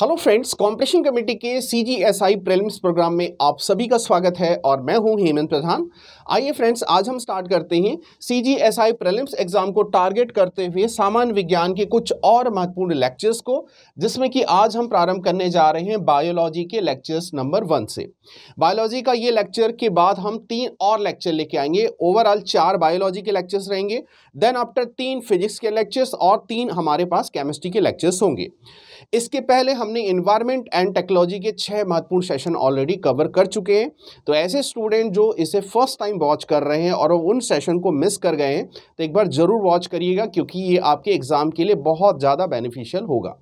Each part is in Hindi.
हेलो फ्रेंड्स कॉम्पिटिशन कमेटी के C G S I prelims program में आप सभी का स्वागत है और मैं हूं हेमंत प्रधान आइए फ्रेंड्स आज हम स्टार्ट करते हैं C G S I prelims exam को टारगेट करते हुए सामान्य विज्ञान के कुछ और महत्वपूर्ण लेक्चर्स को जिसमें कि आज हम प्रारंभ करने जा रहे हैं बायोलॉजी के लेक्चर्स नंबर वन से बायोलॉजी का ये लेक्चर के बाद हम तीन और लेक्चर लेके आएंगे ओवरऑल चार बायोलॉजी के लेक्चर्स रहेंगे देन आफ्टर तीन फिजिक्स के लेक्चर्स और तीन हमारे पास केमिस्ट्री के लेक्चर्स होंगे इसके पहले हमने इन्वायरमेंट एंड टेक्नोलॉजी के छः महत्वपूर्ण सेशन ऑलरेडी कवर कर चुके हैं तो ऐसे स्टूडेंट जो इसे फर्स्ट टाइम वॉच कर रहे हैं और उन सेशन को मिस कर गए हैं तो एक बार ज़रूर वॉच करिएगा क्योंकि ये आपके एग्ज़ाम के लिए बहुत ज़्यादा बेनिफिशियल होगा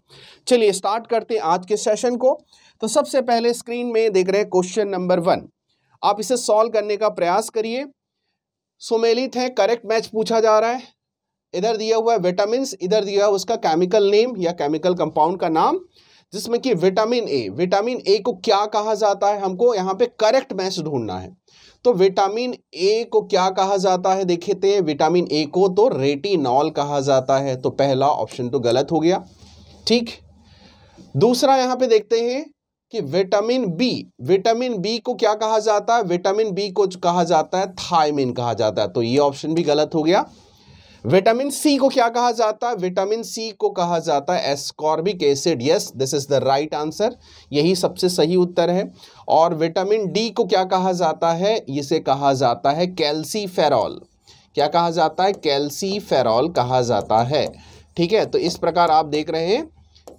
चलिए स्टार्ट करते हैं आज के सेशन को तो सबसे पहले स्क्रीन में देख रहे हैं क्वेश्चन नंबर वन आप इसे सॉल्व करने का प्रयास करिए सुमेलित है करेक्ट मैच पूछा जा रहा है इधर दिया हुआ है विटामिन इधर दिया हुआ उसका केमिकल नेम या केमिकल कंपाउंड का नाम जिसमें कि विटामिन ए विटामिन ए को क्या कहा जाता है हमको यहाँ पे करेक्ट मैच ढूंढना है तो विटामिन ए को क्या कहा जाता है देखे हैं विटामिन ए को तो रेटिनॉल कहा जाता है तो पहला ऑप्शन तो गलत हो गया ठीक दूसरा यहां पे देखते हैं कि विटामिन बी विटामिन बी को क्या कहा जाता है विटामिन बी को कहा जाता है थायमिन कहा जाता है तो ये ऑप्शन भी गलत हो गया विटामिन सी को क्या कहा जाता है विटामिन सी को कहा जाता है ascorbic acid yes this is the right answer यही सबसे सही उत्तर है और विटामिन डी को क्या कहा जाता है इसे कहा जाता है फेरॉल क्या कहा जाता है फेरॉल कहा जाता है ठीक है तो इस प्रकार आप देख रहे हैं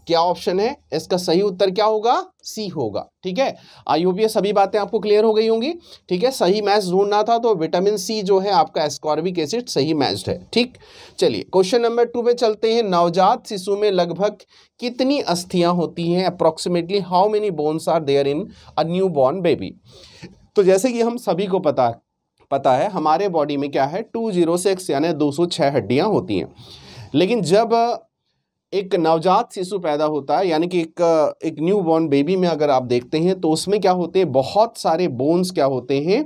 क्या ऑप्शन है इसका सही उत्तर क्या होगा सी होगा ठीक है आई होप ये सभी बातें आपको क्लियर हो गई होंगी ठीक है सही मैच ढूंढना था तो विटामिन सी जो है आपका एस्कॉर्बिक एसिड सही मैच्ड है ठीक चलिए क्वेश्चन नंबर टू पे चलते हैं नवजात शिशु में लगभग कितनी अस्थियां होती हैं approximately how many bones are there in a newborn baby तो जैसे कि हम सभी को पता पता है हमारे बॉडी में क्या है टू जीरो सिक्स यानी दो सौ छः हड्डियाँ होती हैं लेकिन जब एक नवजात शिशु पैदा होता है यानी कि एक एक न्यू बॉर्न बेबी में अगर आप देखते हैं तो उसमें क्या होते हैं बहुत सारे बोन्स क्या होते हैं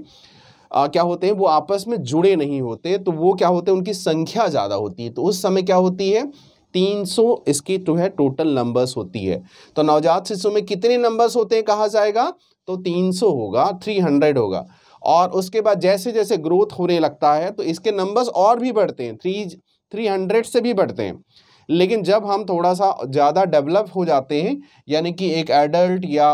आ, क्या होते हैं वो आपस में जुड़े नहीं होते तो वो क्या होते हैं उनकी संख्या ज़्यादा होती है तो उस समय क्या होती है 300 इसकी जो है टोटल नंबर्स होती है तो नवजात शिशु में कितने नंबर्स होते हैं कहा जाएगा तो तीन होगा थ्री होगा और उसके बाद जैसे जैसे ग्रोथ होने लगता है तो इसके नंबर्स और भी बढ़ते हैं थ्री थ्री हंड्रेड से भी बढ़ते हैं लेकिन जब हम थोड़ा सा ज़्यादा डेवलप हो जाते हैं यानी कि एक एडल्ट या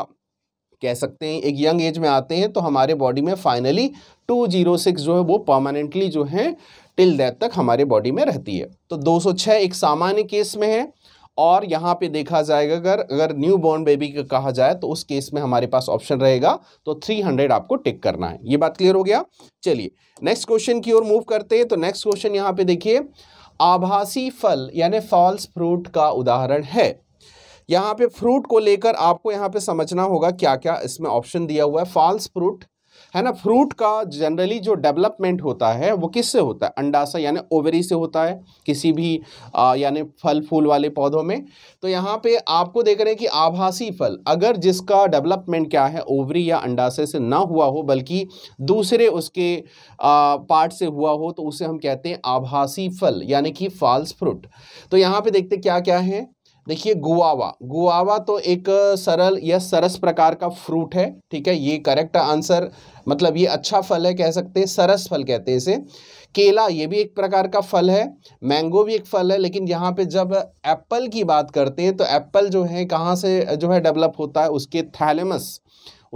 कह सकते हैं एक यंग एज में आते हैं तो हमारे बॉडी में फाइनली 206 जो है वो परमानेंटली जो है टिल डेथ तक हमारे बॉडी में रहती है तो 206 एक सामान्य केस में है और यहाँ पे देखा जाएगा अगर अगर न्यू बॉर्न बेबी का कहा जाए तो उस केस में हमारे पास ऑप्शन रहेगा तो 300 आपको टिक करना है ये बात क्लियर हो गया चलिए नेक्स्ट क्वेश्चन की ओर मूव करते हैं तो नेक्स्ट क्वेश्चन यहाँ पे देखिए आभासी फल यानी फॉल्स फ्रूट का उदाहरण है यहाँ पे फ्रूट को लेकर आपको यहाँ पे समझना होगा क्या क्या इसमें ऑप्शन दिया हुआ है फॉल्स फ्रूट है ना फ्रूट का जनरली जो डेवलपमेंट होता है वो किससे होता है अंडासा यानी ओवरी से होता है किसी भी यानी फल फूल वाले पौधों में तो यहाँ पे आपको देख रहे हैं कि आभासी फल अगर जिसका डेवलपमेंट क्या है ओवरी या अंडाशय से ना हुआ हो बल्कि दूसरे उसके पार्ट से हुआ हो तो उसे हम कहते हैं आभासी फल यानी कि फॉल्स फ्रूट तो यहाँ पे देखते क्या क्या है देखिए गुआवा गुआवा तो एक सरल या सरस प्रकार का फ्रूट है ठीक है ये करेक्ट आंसर मतलब ये अच्छा फल है कह सकते हैं सरस फल कहते हैं इसे केला ये भी एक प्रकार का फल है मैंगो भी एक फल है लेकिन यहाँ पे जब एप्पल की बात करते हैं तो एप्पल जो है कहाँ से जो है डेवलप होता है उसके थैलेमस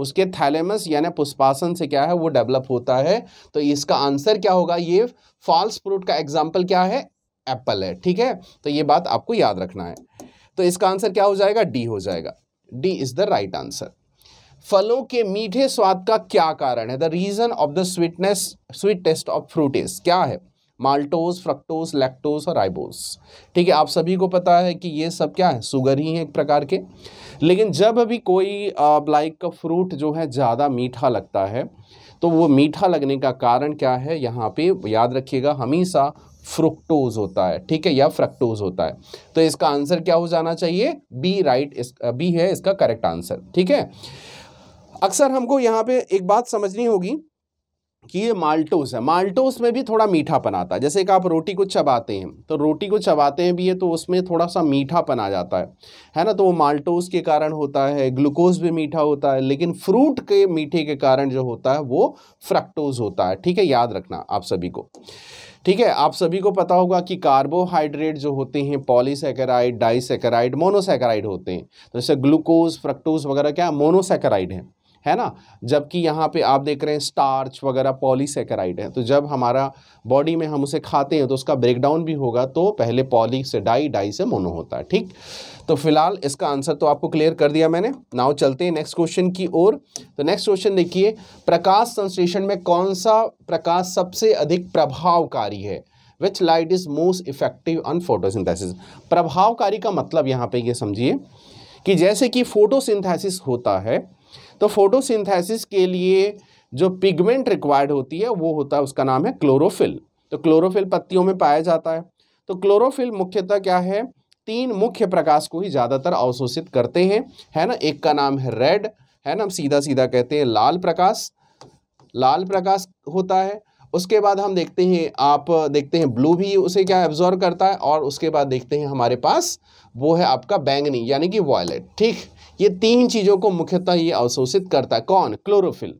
उसके थैलेमस यानी पुष्पासन से क्या है वो डेवलप होता है तो इसका आंसर क्या होगा ये फॉल्स फ्रूट का एग्जाम्पल क्या है एप्पल है ठीक है तो ये बात आपको याद रखना है तो इसका आंसर क्या हो जाएगा डी हो जाएगा D is the right answer फलों के मीठे स्वाद का क्या कारण है the reason of the sweetness sweet taste of fruit is क्या है माल्टोज फ्रक्टोज लैक्टोज और आइबोज ठीक है आप सभी को पता है कि ये सब क्या है सुगर ही है एक प्रकार के लेकिन जब अभी कोई लाइक का फ्रूट जो है ज़्यादा मीठा लगता है तो वो मीठा लगने का कारण क्या है यहाँ पे याद रखिएगा हमेशा फ्रुक्टोज होता है ठीक है या फ्रक्टोज होता है तो इसका आंसर क्या हो जाना चाहिए बी राइट इस बी है इसका करेक्ट आंसर ठीक है अक्सर हमको यहाँ पे एक बात समझनी होगी कि ये माल्टोस है माल्टोस में भी थोड़ा मीठापन आता है जैसे कि आप रोटी को चबाते हैं तो रोटी को चबाते हैं भी है तो उसमें थोड़ा सा मीठापन आ जाता है है ना तो वो माल्टोस के कारण होता है ग्लूकोज भी मीठा होता है लेकिन फ्रूट के मीठे के कारण जो होता है वो फ्रक्टोज होता है ठीक है याद रखना आप सभी को ठीक है आप सभी को पता होगा कि कार्बोहाइड्रेट जो होते हैं पॉलीसेकेराइड डाइसेकेराइड मोनोसेकेराइड होते हैं तो जैसे ग्लूकोज फ्रक्टोज वगैरह क्या मोनोसेकेराइड है है ना जबकि यहाँ पे आप देख रहे हैं स्टार्च वगैरह पॉलीसेकेराइड है तो जब हमारा बॉडी में हम उसे खाते हैं तो उसका ब्रेकडाउन भी होगा तो पहले पॉली से डाई डाई से मोनो होता है ठीक तो फिलहाल इसका आंसर तो आपको क्लियर कर दिया मैंने नाउ चलते हैं नेक्स्ट क्वेश्चन की ओर तो नेक्स्ट क्वेश्चन देखिए प्रकाश संश्लेषण में कौन सा प्रकाश सबसे अधिक प्रभावकारी है which light is most effective on photosynthesis प्रभावकारी का मतलब यहाँ पे ये समझिए कि जैसे कि फोटोसिंथेसिस होता है तो फोटोसिंथेसिस के लिए जो पिगमेंट रिक्वायर्ड होती है वो होता है उसका नाम है क्लोरोफिल तो क्लोरोफिल पत्तियों में पाया जाता है तो क्लोरोफिल मुख्यतः क्या है तीन मुख्य प्रकाश को ही ज़्यादातर अवशोषित करते हैं है ना एक का नाम है रेड है ना हम सीधा सीधा कहते हैं लाल प्रकाश लाल प्रकाश होता है उसके बाद हम देखते हैं आप देखते हैं ब्लू भी उसे क्या एब्जॉर्व करता है और उसके बाद देखते हैं हमारे पास वो है आपका बैंगनी यानी कि वॉयलेट ठीक ये तीन चीज़ों को मुख्यतः ये अवशोषित करता है कौन क्लोरोफिल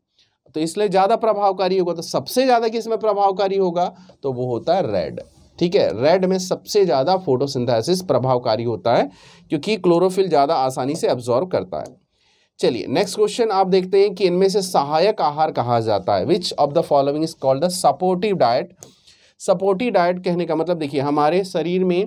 तो इसलिए ज़्यादा प्रभावकारी होगा तो सबसे ज़्यादा किसमें प्रभावकारी होगा तो वो होता है रेड ठीक है रेड में सबसे ज़्यादा फोटोसिंथेसिस प्रभावकारी होता है क्योंकि क्लोरोफिल ज़्यादा आसानी से अब्जॉर्व करता है चलिए नेक्स्ट क्वेश्चन आप देखते हैं कि इनमें से सहायक आहार कहा जाता है which of the following is called the supportive diet supportive diet कहने का मतलब देखिए हमारे शरीर में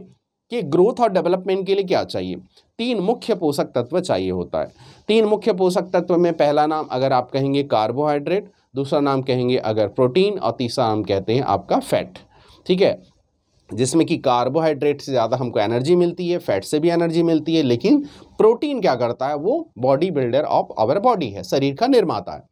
कि ग्रोथ और डेवलपमेंट के लिए क्या चाहिए तीन मुख्य पोषक तत्व चाहिए होता है तीन मुख्य पोषक तत्व में पहला नाम अगर आप कहेंगे कार्बोहाइड्रेट दूसरा नाम कहेंगे अगर प्रोटीन और तीसरा नाम कहते हैं आपका फैट ठीक है जिसमें कि कार्बोहाइड्रेट से ज़्यादा हमको एनर्जी मिलती है फैट से भी एनर्जी मिलती है लेकिन प्रोटीन क्या करता है वो body builder of our body है शरीर का निर्माता है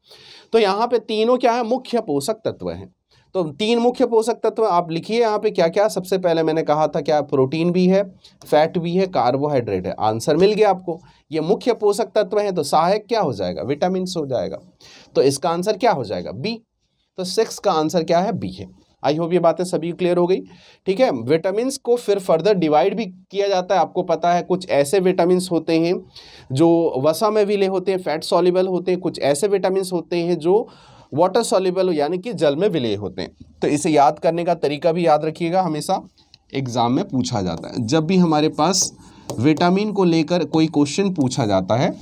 तो यहाँ पे तीनों क्या है मुख्य पोषक तत्व हैं तो तीन मुख्य पोषक तत्व आप लिखिए यहाँ पे क्या क्या सबसे पहले मैंने कहा था क्या प्रोटीन भी है फैट भी है कार्बोहाइड्रेट है आंसर मिल गया आपको ये मुख्य पोषक तत्व हैं तो सहायक क्या हो जाएगा विटामिन हो जाएगा तो इसका आंसर क्या हो जाएगा बी तो सिक्स का आंसर क्या है बी है आई होप ये बातें सभी क्लियर हो गई ठीक है विटामिन को फिर फर्दर डिवाइड भी किया जाता है आपको पता है कुछ ऐसे विटामिन होते हैं जो वसा में विले होते हैं फैट सॉलिबल होते हैं कुछ ऐसे विटामिन होते हैं जो वाटर सॉल्यूबल यानी कि जल में विलय होते हैं तो इसे याद करने का तरीका भी याद रखिएगा हमेशा एग्ज़ाम में पूछा जाता है जब भी हमारे पास विटामिन को लेकर कोई क्वेश्चन पूछा जाता है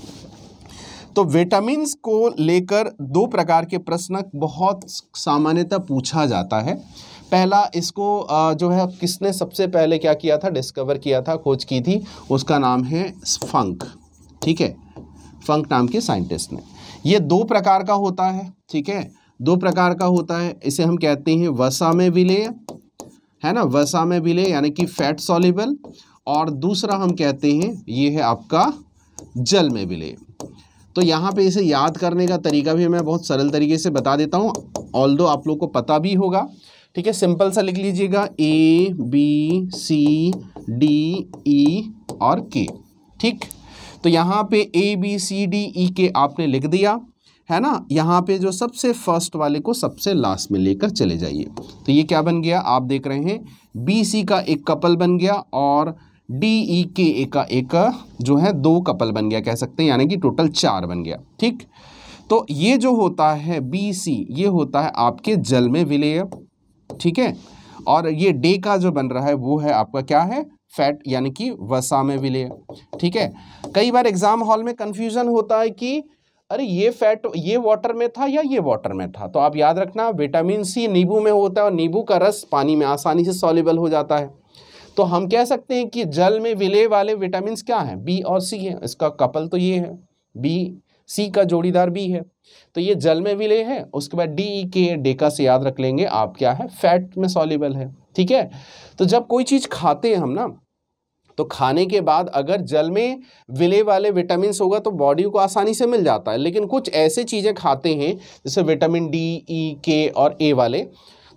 तो विटामिन को लेकर दो प्रकार के प्रश्न बहुत सामान्यतः पूछा जाता है पहला इसको जो है किसने सबसे पहले क्या किया था डिस्कवर किया था खोज की थी उसका नाम है फंक ठीक है फंक नाम के साइंटिस्ट ने ये दो प्रकार का होता है ठीक है दो प्रकार का होता है इसे हम कहते हैं वसा में विलेय है ना वसा में विलेय यानी कि फैट सॉलिबल और दूसरा हम कहते हैं ये है आपका जल में विलेय तो यहाँ पे इसे याद करने का तरीका भी मैं बहुत सरल तरीके से बता देता हूँ ऑल दो आप लोग को पता भी होगा ठीक है सिंपल सा लिख लीजिएगा A B C D E और के ठीक तो यहाँ पे A B C D E के आपने लिख दिया है ना यहाँ पे जो सबसे फर्स्ट वाले को सबसे लास्ट में लेकर चले जाइए तो ये क्या बन गया आप देख रहे हैं बी सी का एक कपल बन गया और डी ई के ए का एक जो है दो कपल बन गया कह सकते हैं यानी कि टोटल चार बन गया ठीक तो ये जो होता है बी सी ये होता है आपके जल में विलेय ठीक है और ये डे का जो बन रहा है वो है आपका क्या है फैट यानी कि वसा में विलय ठीक है कई बार एग्जाम हॉल में कन्फ्यूजन होता है कि अरे ये फैट ये वाटर में था या ये वाटर में था तो आप याद रखना विटामिन सी नींबू में होता है और नींबू का रस पानी में आसानी से सॉलेबल हो जाता है तो हम कह सकते हैं कि जल में विलय वाले विटामिन क्या हैं बी और सी है इसका कपल तो ये है बी सी का जोड़ीदार बी है तो ये जल में विलय है उसके बाद डी ई के डेका से याद रख लेंगे आप क्या है फैट में सॉल्यूबल है ठीक है तो जब कोई चीज़ खाते हैं हम ना तो खाने के बाद अगर जल में विले वाले विटामिन होगा तो बॉडी को आसानी से मिल जाता है लेकिन कुछ ऐसे चीज़ें खाते हैं जैसे विटामिन डी ई के और ए वाले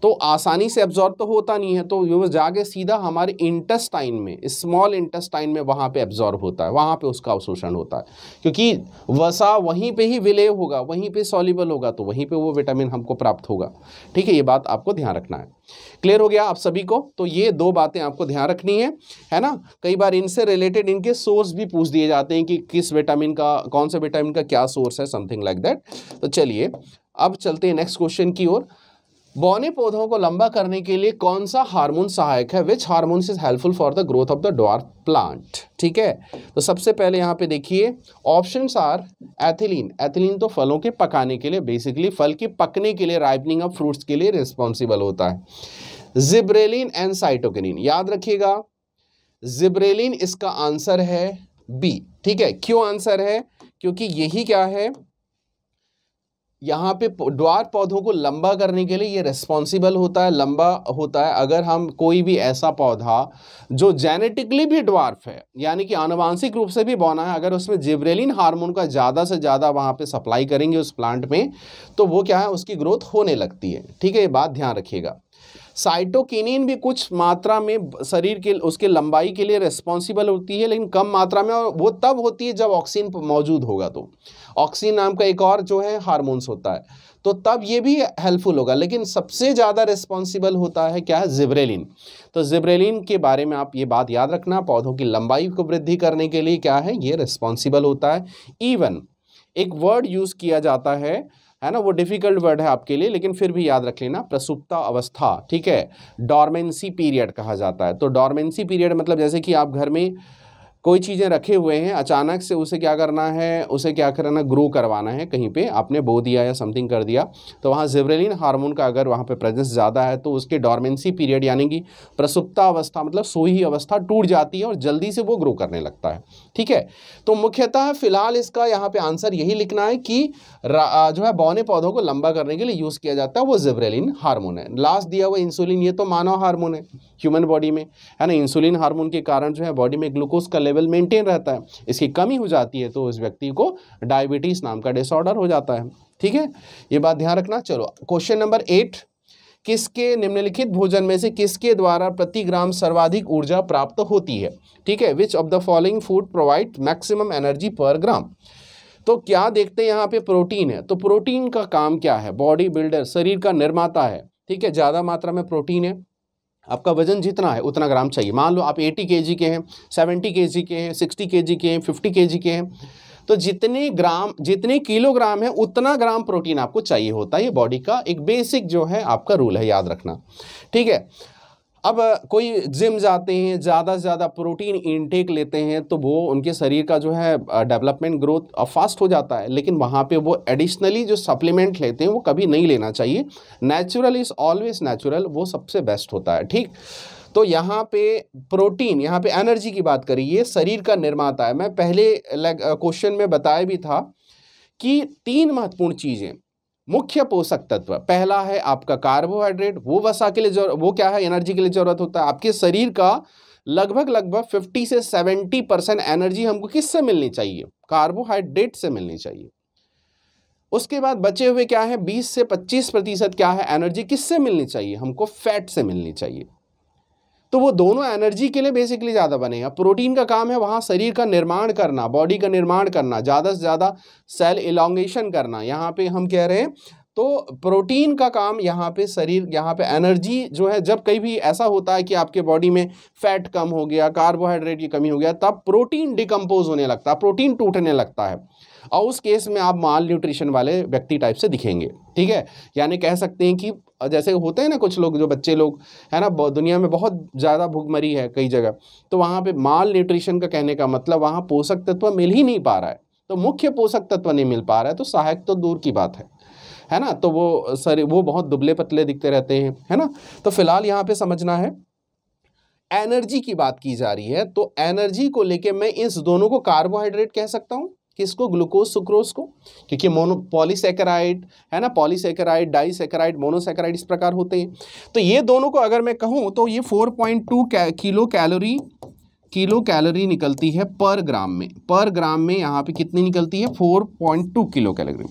तो आसानी से एब्जॉर्ब तो होता नहीं है तो वो जाके सीधा हमारे इंटेस्टाइन में स्मॉल इंटेस्टाइन में वहाँ पे एब्जॉर्ब होता है वहाँ पे उसका अवशोषण होता है क्योंकि वसा वहीं पे ही विलय होगा वहीं पे सॉलिबल होगा तो वहीं पे वो विटामिन हमको प्राप्त होगा ठीक है ये बात आपको ध्यान रखना है क्लियर हो गया आप सभी को तो ये दो बातें आपको ध्यान रखनी है है ना कई बार इनसे रिलेटेड इनके सोर्स भी पूछ दिए जाते हैं कि किस विटामिन का कौन सा विटामिन का क्या सोर्स है समथिंग लाइक दैट तो चलिए अब चलते हैं नेक्स्ट क्वेश्चन की ओर बौने पौधों को लंबा करने के लिए कौन सा हार्मोन सहायक है which hormone is helpful for the growth of the dwarf plant ठीक है तो सबसे पहले यहाँ पे देखिए ऑप्शन आर एथिलीन एथिलीन तो फलों के पकाने के लिए बेसिकली फल के पकने के लिए राइपनिंग ऑफ फ्रूट्स के लिए रिस्पॉन्सिबल होता है जिब्रेलिन एंड साइटोकिन याद रखिएगा जिब्रेलिन इसका आंसर है बी ठीक है क्यों आंसर है क्योंकि यही क्या है यहाँ पे द्वार पौधों को लंबा करने के लिए ये रेस्पॉन्सिबल होता है लंबा होता है अगर हम कोई भी ऐसा पौधा जो जेनेटिकली भी ड्वार्फ है यानी कि आनुवांशिक रूप से भी बौना है अगर उसमें जिब्रेलिन हार्मोन का ज़्यादा से ज़्यादा वहाँ पे सप्लाई करेंगे उस प्लांट में तो वो क्या है उसकी ग्रोथ होने लगती है ठीक है ये बात ध्यान रखिएगा साइटोकिनिन भी कुछ मात्रा में शरीर के उसके लंबाई के लिए रेस्पॉन्सिबल होती है लेकिन कम मात्रा में और वो तब होती है जब ऑक्सीजन मौजूद होगा तो ऑक्सीन नाम का एक और जो है हार्मोन्स होता है तो तब ये भी हेल्पफुल होगा लेकिन सबसे ज़्यादा रिस्पॉन्सिबल होता है क्या है जिब्रेलिन तो जिब्रेलिन के बारे में आप ये बात याद रखना पौधों की लंबाई को वृद्धि करने के लिए क्या है ये रिस्पॉन्सिबल होता है इवन एक वर्ड यूज़ किया जाता है है ना वो डिफ़िकल्ट वर्ड है आपके लिए लेकिन फिर भी याद रख लेना प्रसुप्ता अवस्था ठीक है डॉर्मेंसी पीरियड कहा जाता है तो डॉर्मेंसी पीरियड मतलब जैसे कि आप घर में कोई चीज़ें रखे हुए हैं अचानक से उसे क्या करना है उसे क्या करना ग्रो करवाना है कहीं पे आपने बो दिया या समथिंग कर दिया तो वहाँ जिब्रेलिन हार्मोन का अगर वहाँ पे प्रेजेंस ज़्यादा है तो उसके डॉर्मेंसी पीरियड यानी कि प्रसुप्ता अवस्था मतलब सोई अवस्था टूट जाती है और जल्दी से वो ग्रो करने लगता है ठीक है तो मुख्यतः फिलहाल इसका यहाँ पर आंसर यही लिखना है कि जो है बौने पौधों को लंबा करने के लिए यूज़ किया जाता है वो जिब्रेलिन हार्मोन है लास्ट दिया हुआ इंसुलिन ये तो मानव हार्मोन है ह्यूमन बॉडी में है ना इंसुलिन हार्मोन के कारण जो है बॉडी में ग्लूकोज का लेवल मेंटेन रहता है इसकी कमी हो जाती है तो उस व्यक्ति को डायबिटीज़ नाम का डिसऑर्डर हो जाता है ठीक है ये बात ध्यान रखना चलो क्वेश्चन नंबर एट किसके निम्नलिखित भोजन में से किसके द्वारा प्रति ग्राम सर्वाधिक ऊर्जा प्राप्त होती है ठीक है which of the following food provide maximum energy per gram तो क्या देखते हैं यहाँ पे प्रोटीन है तो प्रोटीन का काम क्या है बॉडी बिल्डर शरीर का निर्माता है ठीक है ज़्यादा मात्रा में प्रोटीन है आपका वजन जितना है उतना ग्राम चाहिए मान लो आप 80 के के हैं 70 के के हैं 60 के के हैं 50 के के हैं तो जितने ग्राम जितने किलोग्राम है उतना ग्राम प्रोटीन आपको चाहिए होता है ये बॉडी का एक बेसिक जो है आपका रूल है याद रखना ठीक है अब कोई जिम जाते हैं ज़्यादा से ज़्यादा प्रोटीन इनटेक लेते हैं तो वो उनके शरीर का जो है डेवलपमेंट ग्रोथ फास्ट हो जाता है लेकिन वहाँ पे वो एडिशनली जो सप्लीमेंट लेते हैं वो कभी नहीं लेना चाहिए नेचुरल इज़ ऑलवेज नेचुरल वो सबसे बेस्ट होता है ठीक तो यहाँ पे प्रोटीन यहाँ पे एनर्जी की बात करी ये शरीर का निर्माता है मैं पहले क्वेश्चन में बताया भी था कि तीन महत्वपूर्ण चीज़ें मुख्य पोषक तत्व पहला है आपका कार्बोहाइड्रेट वो वसा के लिए जरूरत वो क्या है एनर्जी के लिए जरूरत होता है आपके शरीर का लगभग लगभग 50 से 70 परसेंट एनर्जी हमको किससे मिलनी चाहिए कार्बोहाइड्रेट से मिलनी चाहिए उसके बाद बचे हुए क्या है 20 से 25 प्रतिशत क्या है एनर्जी किससे मिलनी चाहिए हमको फैट से मिलनी चाहिए तो वो दोनों एनर्जी के लिए बेसिकली ज़्यादा बनेगा प्रोटीन का काम है वहाँ शरीर का निर्माण करना बॉडी का निर्माण करना ज़्यादा से ज़्यादा सेल इलांगेशन करना यहाँ पे हम कह रहे हैं तो प्रोटीन का काम यहाँ पे शरीर यहाँ पे एनर्जी जो है जब कहीं भी ऐसा होता है कि आपके बॉडी में फैट कम हो गया कार्बोहाइड्रेट की कमी हो गया तब प्रोटीन डिकम्पोज होने लगता है प्रोटीन टूटने लगता है और उस केस में आप माल न्यूट्रिशन वाले व्यक्ति टाइप से दिखेंगे ठीक है यानी कह सकते हैं कि जैसे होते हैं ना कुछ लोग जो बच्चे लोग है ना दुनिया में बहुत ज़्यादा भुखमरी है कई जगह तो वहाँ पे माल न्यूट्रिशन का कहने का मतलब वहाँ पोषक तत्व मिल ही नहीं पा रहा है तो मुख्य पोषक तत्व नहीं मिल पा रहा है तो सहायक तो दूर की बात है है ना तो वो सर वो बहुत दुबले पतले दिखते रहते हैं है ना तो फिलहाल यहाँ पे समझना है एनर्जी की बात की जा रही है तो एनर्जी को लेके मैं इस दोनों को कार्बोहाइड्रेट कह सकता हूँ किसको ग्लूकोज सुक्रोज को क्योंकि मोनो पॉलीसेकेराइड है ना पॉलीसेकेराइड डाईसेकेराइड मोनोसेकेराइड इस प्रकार होते हैं तो ये दोनों को अगर मैं कहूँ तो ये 4.2 किलो कैलोरी किलो कैलोरी निकलती है पर ग्राम में पर ग्राम में यहाँ पे कितनी निकलती है 4.2 किलो कैलोरी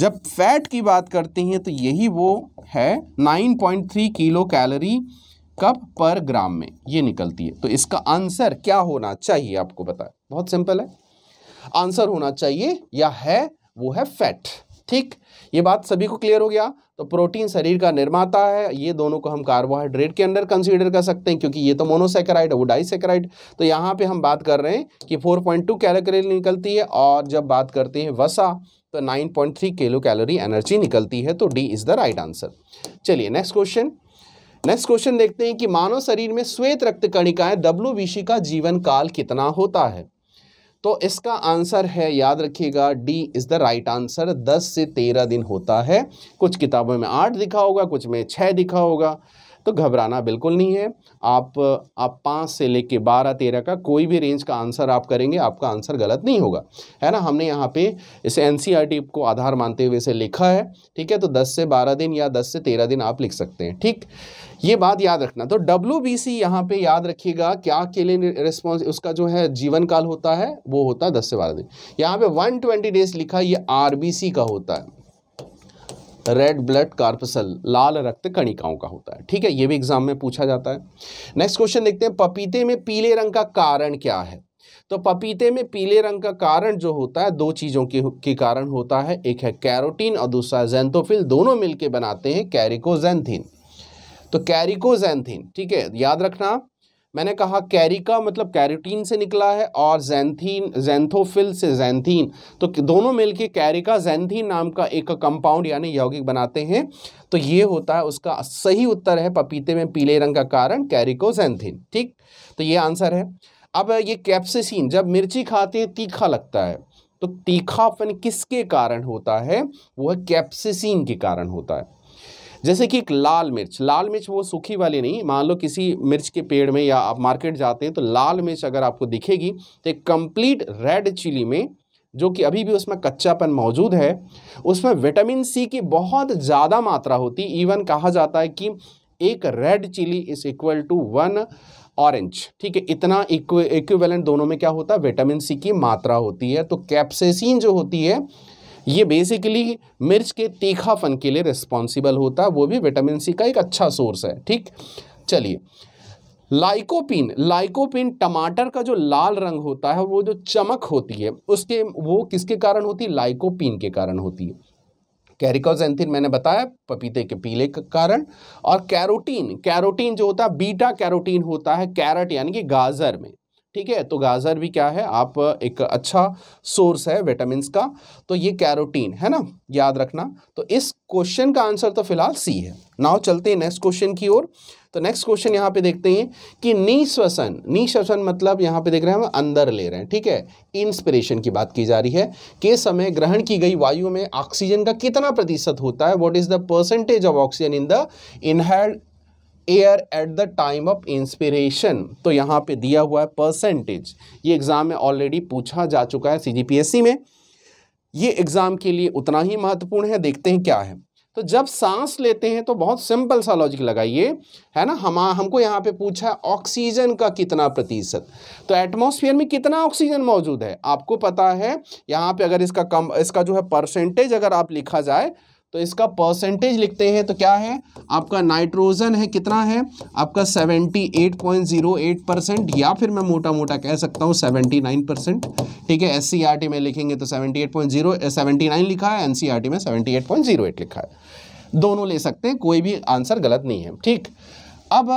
जब फैट की बात करते हैं तो यही वो है थ्री किलो कैलोरी कब पर ग्राम में ये निकलती है तो इसका आंसर क्या होना चाहिए आपको बताए बहुत सिंपल है आंसर होना चाहिए या है वो है फैट ठीक ये बात सभी को क्लियर हो गया तो प्रोटीन शरीर का निर्माता है ये दोनों को हम कार्बोहाइड्रेट के अंदर कंसीडर कर सकते हैं क्योंकि ये तो मोनोसेकेराइड है वो डाइसेकेराइड तो यहाँ पे हम बात कर रहे हैं कि 4.2 पॉइंट कैलोरी निकलती है और जब बात करते हैं वसा तो 9.3 किलो कैलोरी एनर्जी निकलती है तो D is the right answer चलिए नेक्स्ट क्वेश्चन नेक्स्ट क्वेश्चन देखते हैं कि मानव शरीर में श्वेत रक्त कणिकाएं डब्ल्यू का जीवन काल कितना होता है तो इसका आंसर है याद रखिएगा D is the right answer दस से तेरह दिन होता है कुछ किताबों में आठ दिखा होगा कुछ में छः दिखा होगा तो घबराना बिल्कुल नहीं है आप आप पाँच से लेके बारह तेरह का कोई भी रेंज का आंसर आप करेंगे आपका आंसर गलत नहीं होगा है ना हमने यहाँ पे इसे एन e को आधार मानते हुए इसे लिखा है ठीक है तो दस से बारह दिन या दस से तेरह दिन आप लिख सकते हैं ठीक ये बात याद रखना तो डब्ल्यू बी सी यहाँ पर याद रखिएगा क्या के लिए रिस्पॉन्स उसका जो है जीवन काल होता है वो होता है दस से बारह दिन यहाँ पे वन ट्वेंटी डेज लिखा ये आर बी सी का होता है रेड ब्लड कार्पसल लाल रक्त कणिकाओं का होता है ठीक है ये भी एग्जाम में पूछा जाता है नेक्स्ट क्वेश्चन देखते हैं पपीते में पीले रंग का कारण क्या है तो पपीते में पीले रंग का कारण जो होता है दो चीज़ों के, के कारण होता है एक है कैरोटीन और दूसरा जेंथोफिल दोनों मिलकर बनाते हैं कैरिकोजेंथिन तो कैरिकोजेंथिन ठीक है याद रखना मैंने कहा कैरिका मतलब कैरोटीन से निकला है और जैंथीन जैंथोफिल से जैंथीन तो दोनों मिलके कैरिका जैंथीन नाम का एक कंपाउंड यानी यौगिक बनाते हैं तो ये होता है उसका सही उत्तर है पपीते में पीले रंग का कारण कैरिकोजैंथीन ठीक तो ये आंसर है अब ये कैप्सिसिन जब मिर्ची खाते हैं तीखा लगता है तो तीखापन किसके कारण होता है वह कैप्सिसिन के कारण होता है जैसे कि एक लाल मिर्च लाल मिर्च वो सूखी वाली नहीं मान लो किसी मिर्च के पेड़ में या आप मार्केट जाते हैं तो लाल मिर्च अगर आपको दिखेगी तो एक कंप्लीट रेड चिली में जो कि अभी भी उसमें कच्चापन मौजूद है उसमें विटामिन सी की बहुत ज़्यादा मात्रा होती इवन कहा जाता है कि एक red chilli is equal to one orange ठीक है इतना इक्वेलेंट दोनों में क्या होता है विटामिन सी की मात्रा होती है तो कैप्सेसिन जो होती है ये बेसिकली मिर्च के तीखापन के लिए रिस्पॉन्सिबल होता है वो भी विटामिन सी का एक अच्छा सोर्स है ठीक चलिए लाइकोपिन लाइकोपिन टमाटर का जो लाल रंग होता है वो जो चमक होती है उसके वो किसके कारण होती है लाइकोपिन के कारण होती है कैरिकोजेंथिन मैंने बताया पपीते के पीले के कारण और कैरोटीन कैरोटीन जो होता है बीटा कैरोटीन होता है कैरट यानी कि गाजर में ठीक है तो गाजर भी क्या है आप एक अच्छा सोर्स है विटामिन का तो ये कैरोटीन है ना याद रखना तो इस क्वेश्चन का आंसर तो फिलहाल सी है नाउ चलते हैं नेक्स्ट क्वेश्चन की ओर तो नेक्स्ट क्वेश्चन यहाँ पे देखते हैं कि निश्वसन निश्वसन मतलब यहाँ पे देख रहे हैं हम अंदर ले रहे हैं ठीक है इंस्पिरेशन की बात की जा रही है के समय ग्रहण की गई वायु में ऑक्सीजन का कितना प्रतिशत होता है what is the percentage of oxygen in the inhaled air at the time of inspiration तो यहाँ पे दिया हुआ है परसेंटेज ये एग्ज़ाम में ऑलरेडी पूछा जा चुका है सीजीपीएससी में ये एग्ज़ाम के लिए उतना ही महत्वपूर्ण है देखते हैं क्या है तो जब सांस लेते हैं तो बहुत सिंपल सा लॉजिक लगाइए है ना हम हमको यहाँ पे पूछा है ऑक्सीजन का कितना प्रतिशत तो एटमॉस्फेयर में कितना ऑक्सीजन मौजूद है आपको पता है यहाँ पे अगर इसका कम इसका जो है परसेंटेज अगर आप लिखा जाए तो इसका परसेंटेज लिखते हैं तो क्या है आपका नाइट्रोजन है कितना है आपका 78.08 परसेंट या फिर मैं मोटा मोटा कह सकता हूँ 79 परसेंट ठीक है एस e में लिखेंगे तो 78.0 79 eh, लिखा है एन e में 78.08 लिखा है दोनों ले सकते हैं कोई भी आंसर गलत नहीं है ठीक अब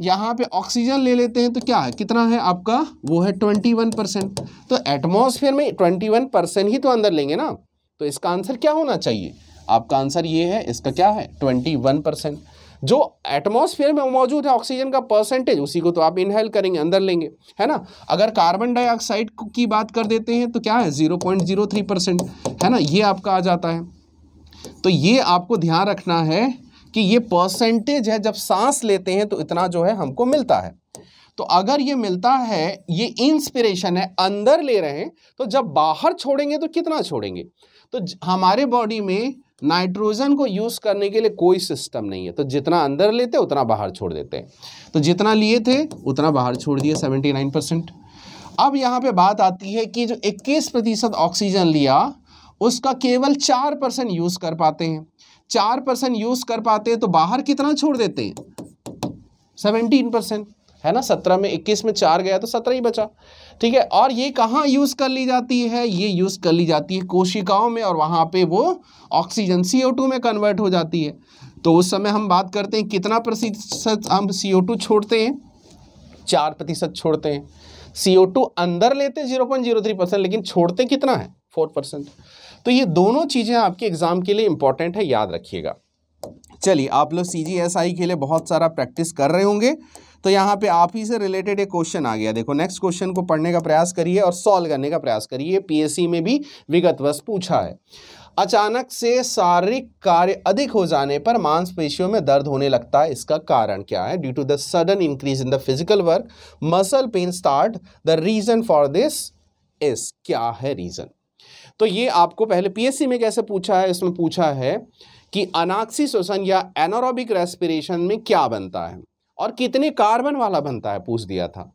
यहाँ पे ऑक्सीजन ले लेते हैं तो क्या है कितना है आपका वो है ट्वेंटी वन परसेंट तो एटमोसफियर में ट्वेंटी वन परसेंट ही तो अंदर लेंगे ना तो इसका आंसर क्या होना चाहिए आपका आंसर ये है इसका क्या है ट्वेंटी वन परसेंट जो एटमॉस्फेयर में मौजूद है ऑक्सीजन का परसेंटेज उसी को तो आप इनहेल करेंगे अंदर लेंगे है ना अगर कार्बन डाइऑक्साइड की बात कर देते हैं तो क्या है zero point zero three percent है ना ये आपका आ जाता है तो ये आपको ध्यान रखना है कि ये परसेंटेज है जब सांस लेते हैं तो इतना जो है हमको मिलता है तो अगर ये मिलता है ये इंस्पिरेशन है अंदर ले रहे हैं तो जब बाहर छोड़ेंगे तो कितना छोड़ेंगे तो हमारे बॉडी में नाइट्रोजन को यूज़ करने के लिए कोई सिस्टम नहीं है तो जितना अंदर लेते उतना बाहर छोड़ देते हैं तो जितना लिए थे उतना बाहर छोड़ दिया सेवेंटी नाइन परसेंट अब यहाँ पे बात आती है कि जो इक्कीस प्रतिशत ऑक्सीजन लिया उसका केवल चार परसेंट यूज़ कर पाते हैं चार परसेंट यूज़ कर पाते हैं तो बाहर कितना छोड़ देते हैं सेवेंटीन परसेंट है ना सत्रह में इक्कीस में चार गया तो सत्रह ही बचा ठीक है और ये कहाँ यूज़ कर ली जाती है ये यूज़ कर ली जाती है कोशिकाओं में और वहाँ पे वो ऑक्सीजन सी में कन्वर्ट हो जाती है तो उस समय हम बात करते हैं कितना प्रतिशत हम सी छोड़ते हैं चार प्रतिशत छोड़ते हैं सी अंदर लेते हैं zero point zero three percent लेकिन छोड़ते कितना है फोर परसेंट तो ये दोनों चीज़ें आपके एग्ज़ाम के लिए इंपॉर्टेंट है याद रखिएगा चलिए आप लोग सी के लिए बहुत सारा प्रैक्टिस कर रहे होंगे तो यहाँ पे आप ही से रिलेटेड एक क्वेश्चन आ गया देखो नेक्स्ट क्वेश्चन को पढ़ने का प्रयास करिए और सॉल्व करने का प्रयास करिए पीएससी में भी विगत वर्ष पूछा है अचानक से शारीरिक कार्य अधिक हो जाने पर मांसपेशियों में दर्द होने लगता है इसका कारण क्या है due to the sudden increase in the physical work muscle pain start the reason for this is क्या है रीजन तो ये आपको पहले पीएससी में कैसे पूछा है इसमें पूछा है कि अनाक्सी श्वसन या एनोरोबिक रेस्पिरेशन में क्या बनता है और कितने कार्बन वाला बनता है पूछ दिया था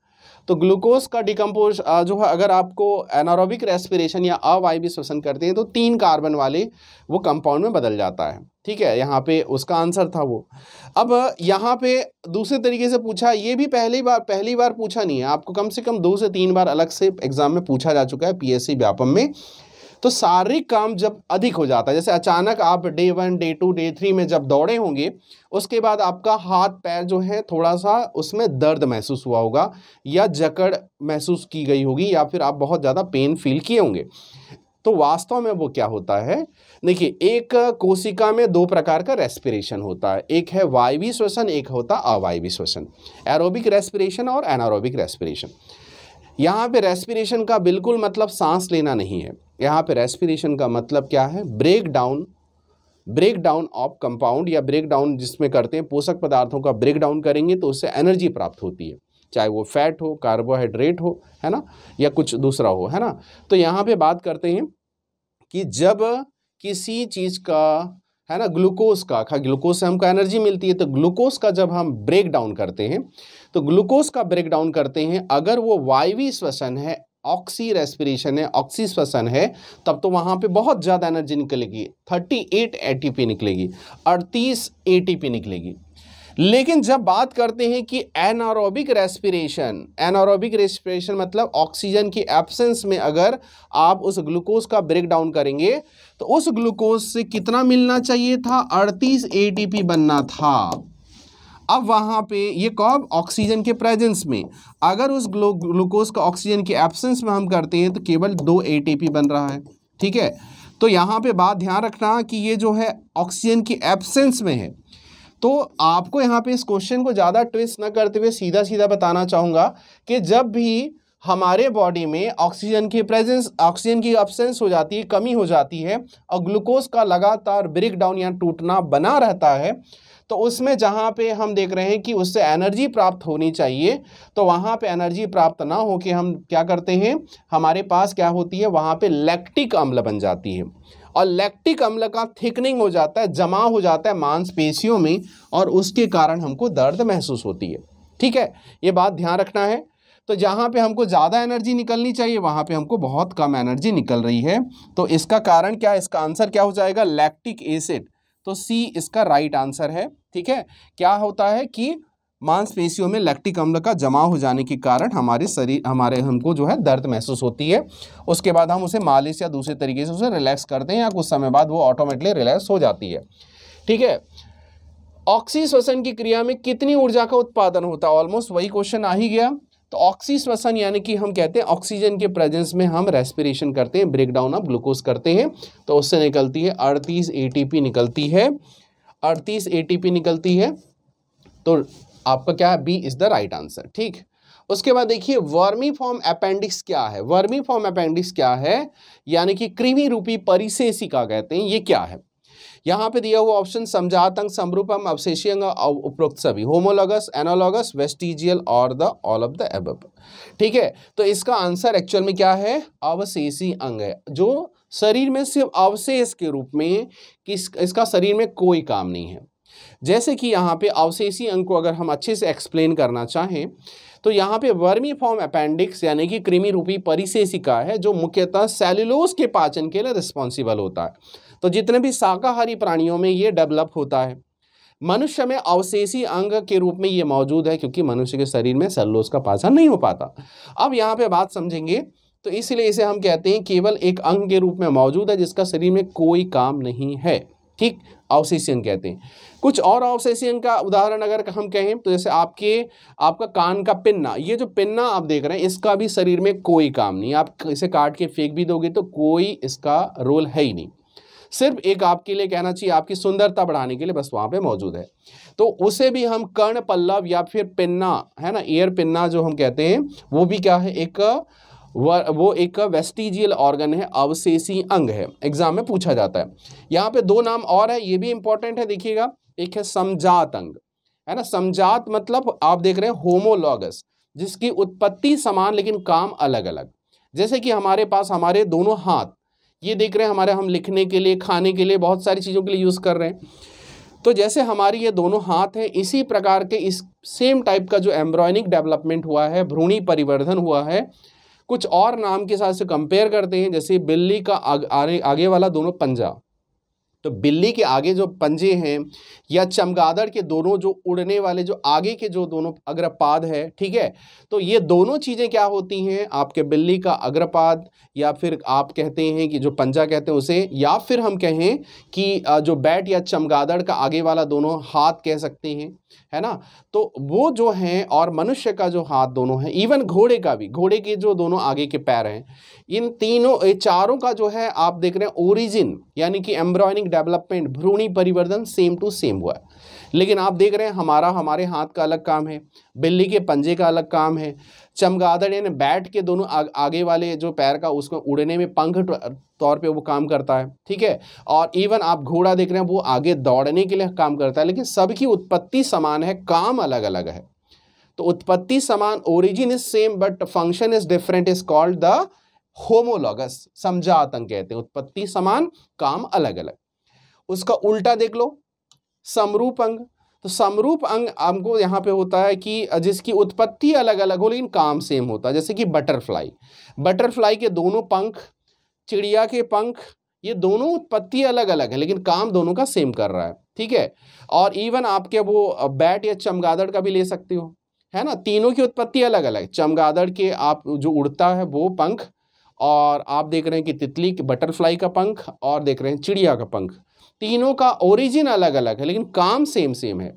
तो ग्लूकोज का डिकम्पोज जो है अगर आपको एनारोबिक रेस्पिरेशन या अवायवी श्वसन करते हैं तो तीन कार्बन वाले वो कंपाउंड में बदल जाता है ठीक है यहाँ पे उसका आंसर था वो अब यहाँ पे दूसरे तरीके से पूछा ये भी पहली बार पहली बार पूछा नहीं है आपको कम से कम दो से तीन बार अलग से एग्जाम में पूछा जा चुका है पीएससी व्यापम में तो शारीरिक काम जब अधिक हो जाता है जैसे अचानक आप day one day two day three में जब दौड़े होंगे उसके बाद आपका हाथ पैर जो है थोड़ा सा उसमें दर्द महसूस हुआ होगा या जकड़ महसूस की गई होगी या फिर आप बहुत ज़्यादा पेन फील किए होंगे तो वास्तव में वो क्या होता है देखिए एक कोशिका में दो प्रकार का रेस्पिरेशन होता है एक है वायवी श्वसन एक होता है अवायवी श्वसन एरोबिक रेस्पिरेशन और एनारोबिक रेस्पिरेशन यहाँ पे रेस्पिरेशन का बिल्कुल मतलब सांस लेना नहीं है यहाँ पे रेस्पिरेशन का मतलब क्या है break down break down of compound या ब्रेक डाउन जिसमें करते हैं पोषक पदार्थों का ब्रेक डाउन करेंगे तो उससे एनर्जी प्राप्त होती है चाहे वो फैट हो कार्बोहाइड्रेट हो है ना या कुछ दूसरा हो है ना तो यहाँ पे बात करते हैं कि जब किसी चीज़ का है ना ग्लूकोज का खा ग्लूकोज से हमको एनर्जी मिलती है तो ग्लूकोज का जब हम ब्रेक डाउन करते हैं तो ग्लूकोज का ब्रेक डाउन करते हैं अगर वो वायवी श्वसन है ऑक्सी रेस्पिरेशन है ऑक्सी श्वसन है तब तो वहाँ पे बहुत ज़्यादा एनर्जी निकलेगी 38 ए निकलेगी 38 ए निकलेगी लेकिन जब बात करते हैं कि एनारोबिक रेस्पिरेशन एनारोबिक रेस्पिरेशन मतलब ऑक्सीजन की एब्सेंस में अगर आप उस ग्लूकोज का ब्रेक डाउन करेंगे तो उस ग्लूकोज से कितना मिलना चाहिए था 38 एटीपी बनना था अब वहाँ पे ये कब ऑक्सीजन के प्रेजेंस में अगर उस ग्लो ग्लूकोज का ऑक्सीजन के एब्सेंस में हम करते हैं तो केवल दो एटीपी बन रहा है ठीक है तो यहाँ पे बात ध्यान रखना कि ये जो है ऑक्सीजन की एब्सेंस में है तो आपको यहाँ पे इस क्वेश्चन को ज़्यादा ट्विस्ट ना करते हुए सीधा सीधा बताना चाहूँगा कि जब भी हमारे बॉडी में ऑक्सीजन की प्रेजेंस ऑक्सीजन की एब्सेंस हो जाती है कमी हो जाती है और ग्लूकोज का लगातार ब्रेक डाउन या टूटना बना रहता है तो उसमें जहाँ पे हम देख रहे हैं कि उससे एनर्जी प्राप्त होनी चाहिए तो वहाँ पे एनर्जी प्राप्त ना हो के हम क्या करते हैं हमारे पास क्या होती है वहाँ पे लैक्टिक अम्ल बन जाती है और लैक्टिक अम्ल का थिकनिंग हो जाता है जमा हो जाता है मांसपेशियों में और उसके कारण हमको दर्द महसूस होती है ठीक है ये बात ध्यान रखना है तो जहाँ पे हमको ज़्यादा एनर्जी निकलनी चाहिए वहाँ पे हमको बहुत कम एनर्जी निकल रही है तो इसका कारण क्या इसका आंसर क्या हो जाएगा लैक्टिक एसिड तो सी इसका राइट आंसर है ठीक है क्या होता है कि मांसपेशियों में लैक्टिक अम्ल का जमा हो जाने के कारण हमारे शरीर हमारे हमको जो है दर्द महसूस होती है उसके बाद हम उसे मालिश या दूसरे तरीके से उसे रिलैक्स करते हैं या कुछ समय बाद वो ऑटोमेटिकली रिलैक्स हो जाती है ठीक है ऑक्सी श्वसन की क्रिया में कितनी ऊर्जा का उत्पादन होता है ऑलमोस्ट वही क्वेश्चन आ ही गया तो ऑक्सी श्वसन यानी कि हम कहते हैं ऑक्सीजन के प्रेजेंस में हम रेस्पिरेशन करते हैं ब्रेक डाउन ऑफ ग्लूकोज करते हैं तो उससे निकलती है अड़तीस ए निकलती है अड़तीस ए निकलती है तो आपका क्या है B is the right answer ठीक उसके बाद देखिए वर्मी फॉर्म अपेंडिक्स क्या है वर्मी फॉर्म अपेंडिक्स क्या है यानी कि कृमि रूपी परिसेसिका कहते हैं ये क्या है यहाँ पे दिया हुआ ऑप्शन समझातंग समरूपम अवशेषीय उपरोक्त सभी होमोलॉगस एनोलॉगस वेस्टिजियल और the all of the above ठीक है तो इसका आंसर एक्चुअल में क्या है अवशेषी अंग है जो शरीर में सिर्फ अवशेष के रूप में किस इसका शरीर में कोई काम नहीं है जैसे कि यहाँ पे अवशेषी अंग को अगर हम अच्छे से एक्सप्लेन करना चाहें तो यहाँ पे वर्मी फॉर्म अपेंडिक्स यानी कि कृमि रूपी परिशेषिका है जो मुख्यतः सेल्यूलोस के पाचन के लिए रिस्पॉन्सिबल होता है तो जितने भी शाकाहारी प्राणियों में ये डेवलप होता है मनुष्य में अवशेषी अंग के रूप में ये मौजूद है क्योंकि मनुष्य के शरीर में सेल्लोज का पाचन नहीं हो पाता अब यहाँ पे बात समझेंगे तो इसलिए इसे हम कहते हैं केवल एक अंग के रूप में मौजूद है जिसका शरीर में कोई काम नहीं है ठीक अवशेषी अंग कहते हैं कुछ और अवशेषी अंग का उदाहरण अगर हम कहें तो जैसे आपके आपका कान का पिन्ना ये जो पिन्ना आप देख रहे हैं इसका भी शरीर में कोई काम नहीं आप इसे काट के फेंक भी दोगे तो कोई इसका रोल है ही नहीं सिर्फ एक आपके लिए कहना चाहिए आपकी सुंदरता बढ़ाने के लिए बस वहाँ पे मौजूद है तो उसे भी हम कर्ण पल्लव या फिर पिन्ना है ना एयर पिन्ना जो हम कहते हैं वो भी क्या है एक वो एक वेस्टिजियल ऑर्गन है अवशेषी अंग है एग्जाम में पूछा जाता है यहाँ पे दो नाम और है ये भी इंपॉर्टेंट है देखिएगा एक है समझात अंग है ना समझात मतलब आप देख रहे हैं होमोलॉगस जिसकी उत्पत्ति समान लेकिन काम अलग अलग जैसे कि हमारे पास हमारे दोनों हाथ ये देख रहे हैं हमारे हम लिखने के लिए खाने के लिए बहुत सारी चीज़ों के लिए यूज़ कर रहे हैं तो जैसे हमारी ये दोनों हाथ हैं इसी प्रकार के इस सेम टाइप का जो एम्ब्रॉयनिक डेवलपमेंट हुआ है भ्रूणी परिवर्धन हुआ है कुछ और नाम के साथ से कंपेयर करते हैं जैसे बिल्ली का आग, आगे वाला दोनों पंजा तो बिल्ली के आगे जो पंजे हैं या चमगादड़ के दोनों जो उड़ने वाले जो आगे के जो दोनों अग्रपाद है ठीक है तो ये दोनों चीज़ें क्या होती हैं आपके बिल्ली का अग्रपाद या फिर आप कहते हैं कि जो पंजा कहते हैं उसे या फिर हम कहें कि जो बैट या चमगादड़ का आगे वाला दोनों हाथ कह सकते हैं है ना तो वो जो है और मनुष्य का जो हाथ दोनों है इवन घोड़े का भी घोड़े के जो दोनों आगे के पैर हैं इन तीनों चारों का जो है आप देख रहे हैं ओरिजिन यानी कि एम्ब्रॉयनिक डेवलपमेंट भ्रूणी परिवर्तन सेम टू सेम हुआ है लेकिन आप देख रहे हैं हमारा हमारे हाथ का अलग काम है बिल्ली के पंजे का अलग काम है चमगादड़ यानी बैट के दोनों आ, आगे वाले जो पैर का उसको उड़ने में पंख तौर पे वो काम करता है ठीक है और इवन आप घोड़ा देख रहे हैं वो आगे दौड़ने के लिए काम करता है लेकिन सबकी उत्पत्ति समान है काम अलग अलग है तो उत्पत्ति समान origin is same but function is different is called the homologous समझा आतंक कहते हैं उत्पत्ति समान काम अलग अलग उसका उल्टा देख लो समरूप अंग तो समरूप अंग हमको यहाँ पे होता है कि जिसकी उत्पत्ति अलग अलग हो लेकिन काम सेम होता है जैसे कि बटरफ्लाई बटरफ्लाई के दोनों पंख चिड़िया के पंख ये दोनों उत्पत्ति अलग अलग है लेकिन काम दोनों का सेम कर रहा है ठीक है और इवन आपके वो बैट या चमगादड़ का भी ले सकते हो है ना तीनों की उत्पत्ति अलग अलग चमगादड़ के आप जो उड़ता है वो पंख और आप देख रहे हैं कि तितली बटरफ्लाई का पंख और देख रहे हैं चिड़िया का पंख तीनों का ओरिजिन अलग अलग है लेकिन काम सेम सेम है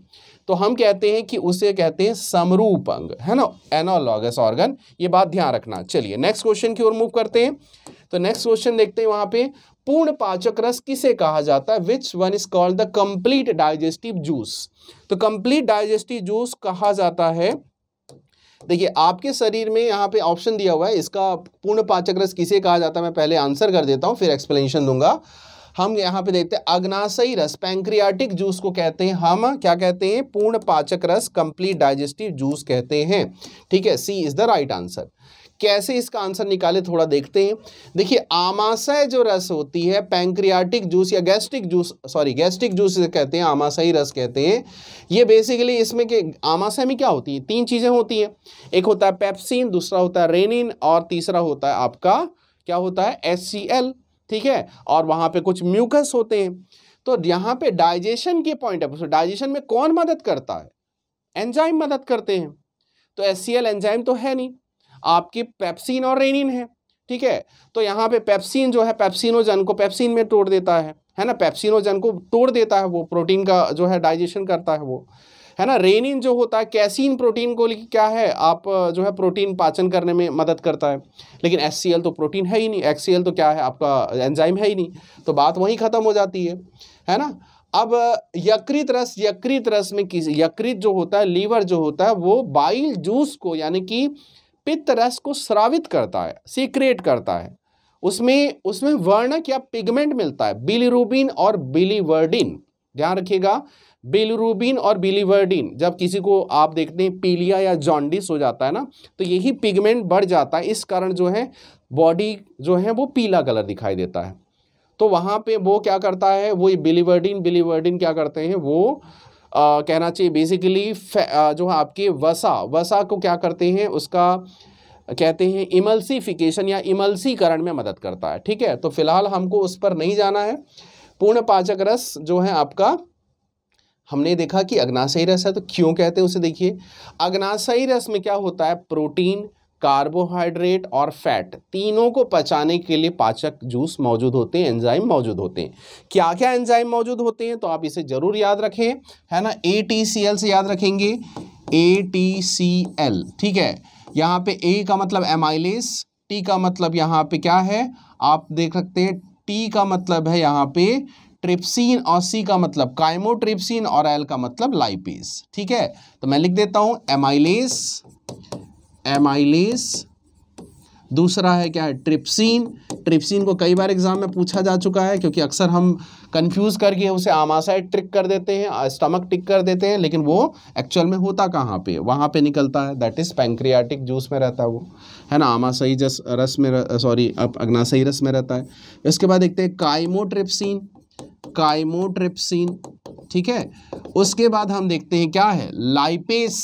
तो हम कहते हैं कि उसे कहते हैं समरूप अंग है ना एनोलॉगस ऑर्गन ये बात ध्यान रखना चलिए नेक्स्ट क्वेश्चन की ओर मूव करते हैं तो नेक्स्ट क्वेश्चन देखते हैं वहां पे पूर्ण पाचक रस किसे कहा जाता है which one is called the complete digestive juice तो कंप्लीट डाइजेस्टिव जूस कहा जाता है देखिए आपके शरीर में यहाँ पे ऑप्शन दिया हुआ है इसका पूर्ण पाचक रस किसे कहा जाता है मैं पहले आंसर कर देता हूँ फिर एक्सप्लेनेशन दूंगा हम यहाँ पे देखते हैं अग्नाशयी रस पैंक्रियाटिक जूस को कहते हैं हम क्या कहते हैं पूर्ण पाचक रस कंप्लीट डाइजेस्टिव जूस कहते हैं ठीक है C is the right answer कैसे इसका आंसर निकाले थोड़ा देखते हैं देखिए आमाशय जो रस होती है पैंक्रियाटिक जूस या gastric juice sorry gastric juice कहते हैं आमाशयी रस कहते हैं ये बेसिकली इसमें के आमाशय में क्या होती है तीन चीज़ें होती हैं एक होता है पेप्सिन दूसरा होता है रेनिन और तीसरा होता है आपका क्या होता है एस ठीक है और वहाँ पे कुछ म्यूकस होते हैं तो यहाँ पे डाइजेशन के पॉइंट ऑफ डाइजेशन में कौन मदद करता है एंजाइम मदद करते हैं तो एस एंजाइम तो है नहीं आपकी पेप्सिन और रेनिन है ठीक है तो यहाँ पे पेप्सिन जो है पेप्सिनोजन को पेप्सिन में तोड़ देता है है ना पेप्सिनोजन को तोड़ देता है वो प्रोटीन का जो है डाइजेशन करता है वो है ना रेनिन जो होता है कैसीन प्रोटीन को लेकर क्या है आप जो है प्रोटीन पाचन करने में मदद करता है लेकिन एस तो प्रोटीन है ही नहीं एक्स तो क्या है आपका एंजाइम है ही नहीं तो बात वहीं ख़त्म हो जाती है है ना अब यकृत रस यकृत रस में किस यकृत जो होता है लीवर जो होता है वो बाइल जूस को यानी कि पित्त रस को स्रावित करता है सीक्रेट करता है उसमें उसमें वर्णक या पिगमेंट मिलता है बिलीरूबिन और बिलीवर्डिन ध्यान रखिएगा बिलरूबिन और बिलीवर्डिन जब किसी को आप देखते हैं पीलिया या जॉन्डिस हो जाता है ना तो यही पिगमेंट बढ़ जाता है इस कारण जो है बॉडी जो है वो पीला कलर दिखाई देता है तो वहाँ पे वो क्या करता है वो बिलीवर्डिन बिलीवर्डिन क्या करते हैं वो आ, कहना चाहिए बेसिकली जो है आपके वसा वसा को क्या करते हैं उसका कहते हैं इमल्सीफिकेशन या इमल्सीकरण में मदद करता है ठीक है तो फिलहाल हमको उस पर नहीं जाना है पूर्ण पाचक रस जो है आपका हमने देखा कि अग्नाशयी रस है तो क्यों कहते हैं उसे देखिए अग्नाशयी रस में क्या होता है प्रोटीन कार्बोहाइड्रेट और फैट तीनों को पचाने के लिए पाचक जूस मौजूद होते हैं एंजाइम मौजूद होते हैं क्या क्या एंजाइम मौजूद होते हैं तो आप इसे ज़रूर याद रखें है ना ए से याद रखेंगे ए ठीक है यहाँ पे ए का मतलब एमाइलेस टी का मतलब यहाँ पे क्या है आप देख सकते हैं टी का मतलब है यहाँ पे ट्रिप्सिन और सी का मतलब काइमोट्रिप्सिन और एल का मतलब लाइपेस ठीक है तो मैं लिख देता हूं एमाइलेस एमाइलेस दूसरा है क्या है ट्रिप्सिन ट्रिप्सिन को कई बार एग्जाम में पूछा जा चुका है क्योंकि अक्सर हम कंफ्यूज करके उसे आमाशाय ट्रिक कर देते हैं स्टमक टिक कर देते हैं लेकिन वो एक्चुअल में होता कहाँ पे वहाँ पे निकलता है दैट इज़ पैंक्रियाटिक जूस में रहता है वो है ना आमाशाई जस रस में सॉरी अग्नाशाई रस में रहता है इसके बाद देखते हैं काइमोट्रिप्सिन काइमोट्रिप्सिन ठीक है उसके बाद हम देखते हैं क्या है लाइपेस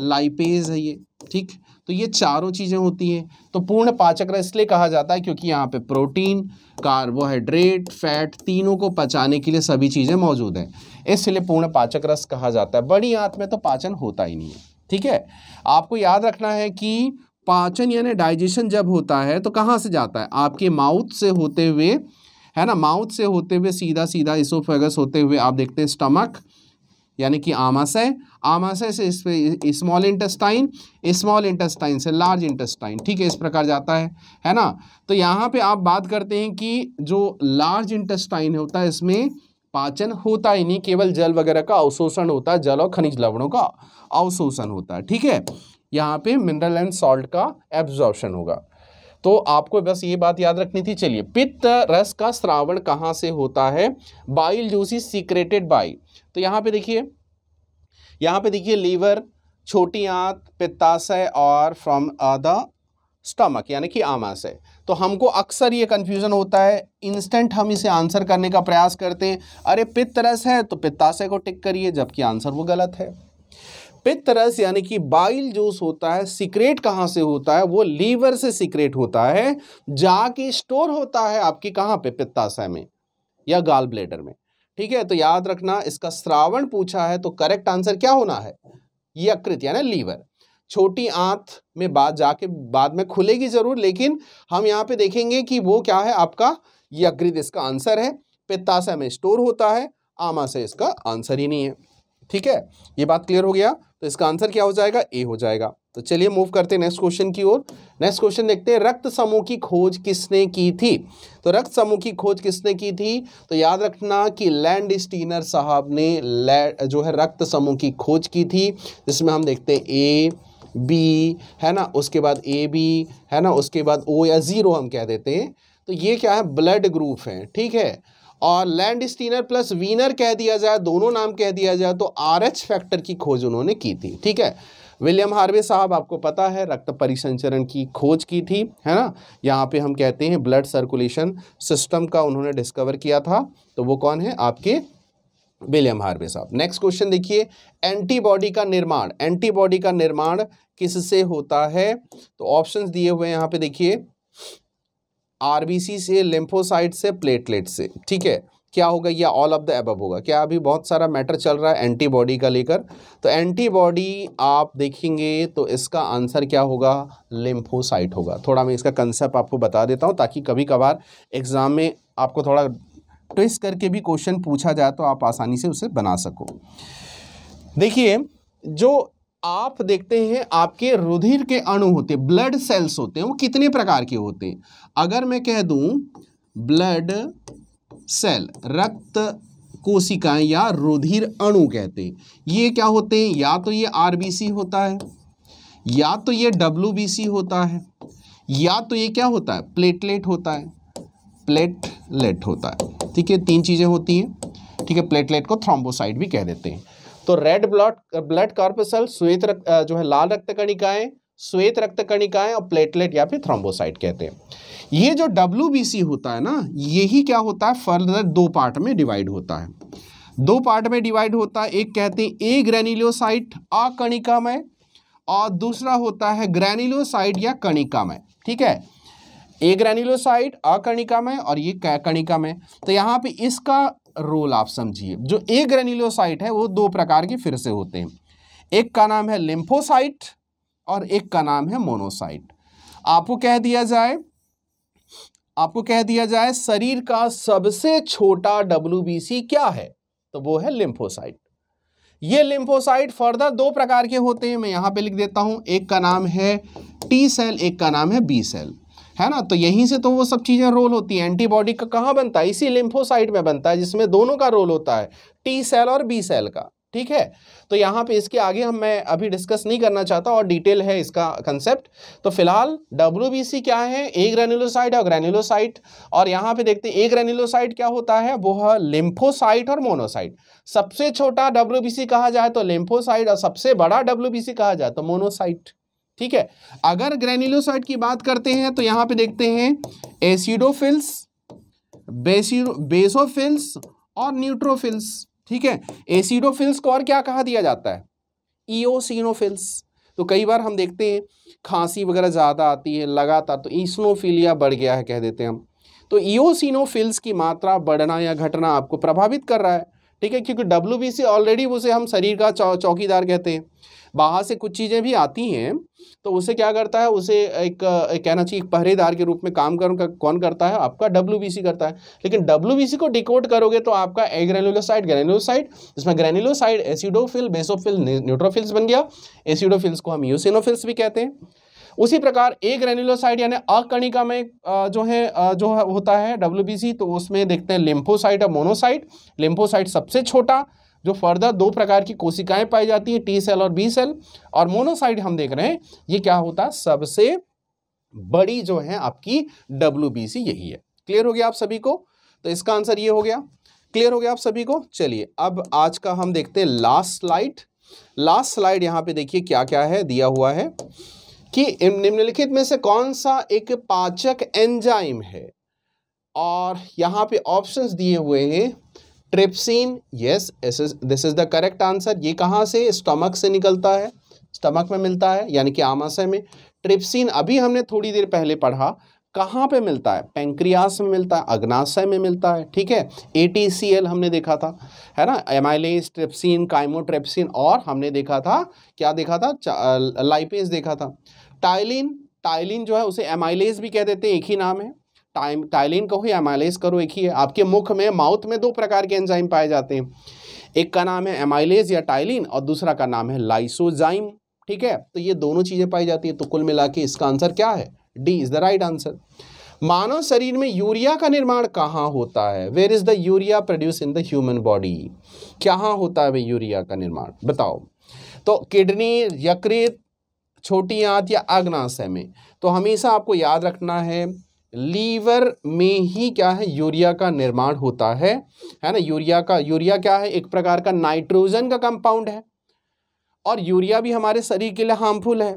लाइपेज है ये ठीक तो ये चारों चीज़ें होती हैं तो पूर्ण पाचक रस इसलिए कहा जाता है क्योंकि यहाँ पे प्रोटीन कार्बोहाइड्रेट फैट तीनों को पचाने के लिए सभी चीज़ें मौजूद हैं इसलिए पूर्ण पाचक रस कहा जाता है बड़ी आंत में तो पाचन होता ही नहीं है ठीक है आपको याद रखना है कि पाचन यानी डाइजेशन जब होता है तो कहाँ से जाता है आपके माउथ से होते हुए है ना माउथ से होते हुए सीधा सीधा इसोफेगस होते हुए आप देखते हैं स्टमक यानी कि आमाशय आमाशय से इस स्मॉल इंटेस्टाइन स्मॉल इंटेस्टाइन से लार्ज इंटेस्टाइन ठीक है इस प्रकार जाता है है ना तो यहाँ पे आप बात करते हैं कि जो लार्ज इंटेस्टाइन होता है इसमें पाचन होता ही नहीं केवल जल वगैरह का अवशोषण होता है जल और खनिज लवणों का अवशोषण होता है ठीक है यहाँ पे मिनरल एंड सॉल्ट का एब्जॉर्प्शन होगा तो आपको बस ये बात याद रखनी थी चलिए पित्त रस का श्रावण कहाँ से होता है बाइल जूसी सीक्रेटेड बाई तो यहाँ पे देखिए यहाँ पे देखिए लीवर छोटी आंत पित्ताशय और फ्रॉम द स्टमक यानी कि आमाशय तो हमको अक्सर ये कन्फ्यूज़न होता है इंस्टेंट हम इसे आंसर करने का प्रयास करते हैं अरे पित्त रस है तो पित्ताशय को टिक करिए जबकि आंसर वो गलत है पित्तरस यानी कि बाइल जूस होता है सिक्रेट कहाँ से होता है वो लीवर से सिक्रेट होता है जाके स्टोर होता है आपकी कहाँ पे पित्ताशय में या गाल ब्लेडर में ठीक है तो याद रखना इसका श्रावण पूछा है तो करेक्ट आंसर क्या होना है यकृत यानी लीवर छोटी आंत में बाद जाके बाद में खुलेगी जरूर लेकिन हम यहाँ पे देखेंगे कि वो क्या है आपका यकृत इसका आंसर है पित्ताशय में स्टोर होता है आमाशय इसका आंसर ही नहीं है ठीक है ये बात क्लियर हो गया तो इसका आंसर क्या हो जाएगा ए हो जाएगा तो चलिए मूव करते हैं नेक्स्ट क्वेश्चन की ओर नेक्स्ट क्वेश्चन देखते हैं रक्त समूह की खोज किसने की थी तो रक्त समूह की खोज किसने की थी तो याद रखना कि लैंड स्टीनर साहब ने जो है रक्त समूह की खोज की थी जिसमें हम देखते हैं ए बी है ना उसके बाद ए बी है ना उसके बाद ओ या ज़ीरो हम कह देते हैं तो ये क्या है ब्लड ग्रुप है ठीक है और लैंड स्टीनर प्लस वीनर कह दिया जाए दोनों नाम कह दिया जाए तो आर एच फैक्टर की खोज उन्होंने की थी ठीक है विलियम हार्वे साहब आपको पता है रक्त परिसंचरण की खोज की थी है ना यहाँ पे हम कहते हैं ब्लड सर्कुलेशन सिस्टम का उन्होंने डिस्कवर किया था तो वो कौन है आपके विलियम हार्वे साहब नेक्स्ट क्वेश्चन देखिए एंटीबॉडी का निर्माण एंटीबॉडी का निर्माण किससे होता है तो ऑप्शंस दिए हुए यहाँ पे देखिए आरबीसी से लिम्फोसाइट से प्लेटलेट से ठीक है क्या होगा या ऑल ऑफ द एबब होगा क्या अभी बहुत सारा मैटर चल रहा है एंटीबॉडी का लेकर तो एंटीबॉडी आप देखेंगे तो इसका आंसर क्या होगा लिम्फोसाइट होगा थोड़ा मैं इसका कंसेप्ट आपको बता देता हूँ ताकि कभी कभार एग्ज़ाम में आपको थोड़ा ट्विस्ट करके भी क्वेश्चन पूछा जाए तो आप आसानी से उसे बना सको देखिए जो आप देखते हैं आपके रुधिर के अणु होते ब्लड सेल्स होते हैं वो कितने प्रकार के होते हैं अगर मैं कह दूं ब्लड सेल रक्त कोशिकाएं या रुधिर अणु कहते हैं ये क्या होते हैं या तो ये आरबीसी होता है या तो ये डब्ल्यूबीसी होता है या तो ये क्या होता है प्लेटलेट होता है प्लेटलेट होता है ठीक है तीन चीज़ें होती हैं ठीक है प्लेटलेट को थ्रोम्बोसाइड भी कह देते हैं तो रेड ब्लड ब्लड कॉर्पसल श्वेत रक्त जो है लाल रक्त कणिकाएं श्वेत रक्त कणिकाएं और प्लेटलेट या फिर थ्रोम्बोसाइट कहते हैं ये जो डब्ल्यू होता है ना यही क्या होता है फर्दर दो पार्ट में डिवाइड होता है दो पार्ट में डिवाइड होता है एक कहते हैं ए ग्रेनिलोसाइट अकणिकामय और दूसरा होता है ग्रेनिलोसाइट या कणिकामय ठीक है ए ग्रेनिलोसाइट अकणिकामय और ये कणिकामय तो यहाँ पे इसका रोल आप समझिए जो ए ग्रेन्यूलोसाइट है वो दो प्रकार के फिर से होते हैं एक का नाम है लिम्फोसाइट और एक का नाम है मोनोसाइट आपको कह दिया जाए आपको कह दिया जाए शरीर का सबसे छोटा डब्ल्यू क्या है तो वो है लिम्फोसाइट ये लिम्फोसाइट फर्दर दो प्रकार के होते हैं मैं यहां पे लिख देता हूं एक का नाम है टी सेल एक का नाम है बी सेल है ना तो यहीं से तो वो सब चीज़ें रोल होती हैं एंटीबॉडी का कहाँ बनता है इसी लिम्फोसाइट में बनता है जिसमें दोनों का रोल होता है टी सेल और बी सेल का ठीक है तो यहाँ पे इसके आगे हम मैं अभी डिस्कस नहीं करना चाहता और डिटेल है इसका कंसेप्ट तो फिलहाल डब्ल्यू क्या है ए ग्रेन्युलोसाइट और ग्रेनुलोसाइट और यहाँ पे देखते हैं ए ग्रेनुलोसाइट क्या होता है वो है लिम्फोसाइट और मोनोसाइट सबसे छोटा डब्ल्यू कहा जाए तो लिम्फोसाइट और सबसे बड़ा डब्ल्यू कहा जाए तो मोनोसाइट ठीक है अगर ग्रेन्यूलोसाइट की बात करते हैं तो यहां पे देखते हैं एसिडोफिल्स बेसोफिल्स और न्यूट्रोफिल्स ठीक है एसिडोफिल्स को और क्या कहा दिया जाता है ईओसिनोफिल्स तो कई बार हम देखते हैं खांसी वगैरह ज़्यादा आती है लगातार तो ईस्नोफिलिया बढ़ गया है कह देते हैं हम तो ईओसिनोफिल्स की मात्रा बढ़ना या घटना आपको प्रभावित कर रहा है ठीक है क्योंकि डब्ल्यू बी ऑलरेडी उसे हम शरीर का चौ, चौकीदार कहते हैं बाहर से कुछ चीज़ें भी आती हैं तो उसे क्या करता है उसे एक कहना चाहिए पहरेदार के रूप में काम कर, कौन करता है आपका डब्ल्यू करता है लेकिन डब्ल्यू को डिकोड करोगे तो आपका ए ग्रेनुलोसाइड ग्रेनुलोसाइड जिसमें ग्रेनुलोसाइड एसिडोफिल बेसोफिल न्यूट्रोफिल्स बन गया एसिडोफिल्स को हम यूसिनोफिल्स भी कहते हैं उसी प्रकार ए ग्रेनुलोसाइड यानी अकणिका में जो है जो होता है डब्ल्यू तो उसमें देखते हैं लिम्फोसाइट और मोनोसाइट लिम्फोसाइट सबसे छोटा जो फर्दर दो प्रकार की कोशिकाएं पाई जाती हैं टी सेल और बी सेल और मोनोसाइड हम देख रहे हैं ये क्या होता है सबसे बड़ी जो है आपकी डब्ल्यू यही है क्लियर हो गया आप सभी को तो इसका आंसर ये हो गया क्लियर हो गया आप सभी को चलिए अब आज का हम देखते हैं लास्ट स्लाइड लास्ट स्लाइड यहाँ पे देखिए क्या क्या है दिया हुआ है कि निम्नलिखित में से कौन सा एक पाचक एंजाइम है और यहाँ पे ऑप्शंस दिए हुए हैं trypsin yes this is the correct answer ये कहाँ से स्टमक से निकलता है स्टमक में मिलता है यानी कि आमाशय में ट्रिप्सिन अभी हमने थोड़ी देर पहले पढ़ा कहाँ पे मिलता है पेंक्रियास में मिलता है अग्नाशय में मिलता है ठीक है ए हमने देखा था है ना एमाइलेस ट्रिप्सिन ट्रिप्सिन और हमने देखा था क्या देखा था लाइपेज देखा था टाइलिन टाइलिन जो है उसे एमाइलेज भी कह देते हैं एक ही नाम है टाइम टाइलिन कहो या एमाइलेज करो एक ही है आपके मुख में माउथ में दो प्रकार के एंजाइम पाए जाते हैं एक का नाम है एमाइलेज या टाइलिन और दूसरा का नाम है लाइसोजाइम ठीक है तो ये दोनों चीज़ें पाई जाती है तो कुल मिला के इसका आंसर क्या है D is the right answer मानव शरीर में यूरिया का निर्माण कहाँ होता है where is the urea produce in the human body क्या होता है यूरिया का निर्माण बताओ तो किडनी यकृत छोटी आंत या अग्नाशय में तो हमेशा आपको याद रखना है लीवर में ही क्या है यूरिया का निर्माण होता है है ना यूरिया का यूरिया क्या है एक प्रकार का नाइट्रोजन का कंपाउंड है और यूरिया भी हमारे शरीर के लिए हार्मफुल है